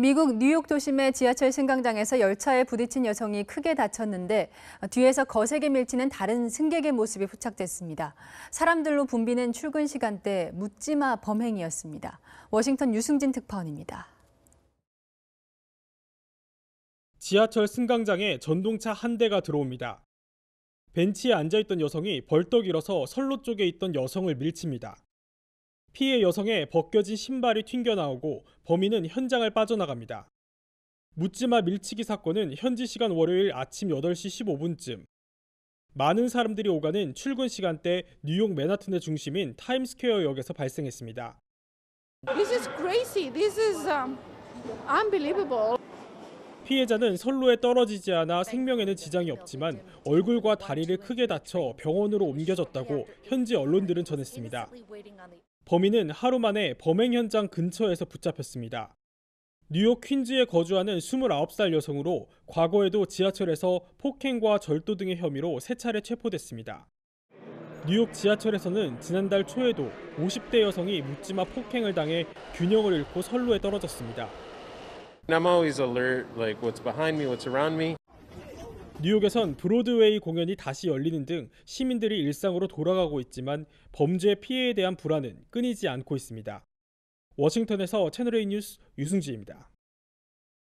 미국 뉴욕 도심의 지하철 승강장에서 열차에 부딪힌 여성이 크게 다쳤는데 뒤에서 거세게 밀치는 다른 승객의 모습이 포착됐습니다. 사람들로 붐비는 출근 시간대 묻지마 범행이었습니다. 워싱턴 유승진 특파원입니다. 지하철 승강장에 전동차 한 대가 들어옵니다. 벤치에 앉아있던 여성이 벌떡 일어서 선로 쪽에 있던 여성을 밀칩니다. 피해 여성의 벗겨진 신발이 튕겨나오고 범인은 현장을 빠져나갑니다. 묻지마 밀치기 사건은 현지 시간 월요일 아침 8시 15분쯤 많은 사람들이 오가는 출근 시간대 뉴욕 맨하튼의 중심인 타임스퀘어 역에서 발생했습니다. This is crazy. This is um, unbelievable. 피해자는 선로에 떨어지지 않아 네. 생명에는 지장이 없지만 네. 얼굴과 다리를 크게 다쳐 병원으로 옮겨졌다고 현지 언론들은 전했습니다. 범인은 하루 만에 범행 현장 근처에서 붙잡혔습니다. 뉴욕 퀸즈에 거주하는 29살 여성으로 과거에도 지하철에서 폭행과 절도 등의 혐의로 세 차례 체포됐습니다. 뉴욕 지하철에서는 지난달 초에도 50대 여성이 묻지마 폭행을 당해 균형을 잃고 선로에 떨어졌습니다. I'm always alert, like what's behind me, what's around me. 뉴욕에선 브로드웨이 공연이 다시 열리는 등 시민들이 일상으로 돌아가고 있지만 범죄 피해에 대한 불안은 끊이지 않고 있습니다. 워싱턴에서 채널A 뉴스 유승지입니다.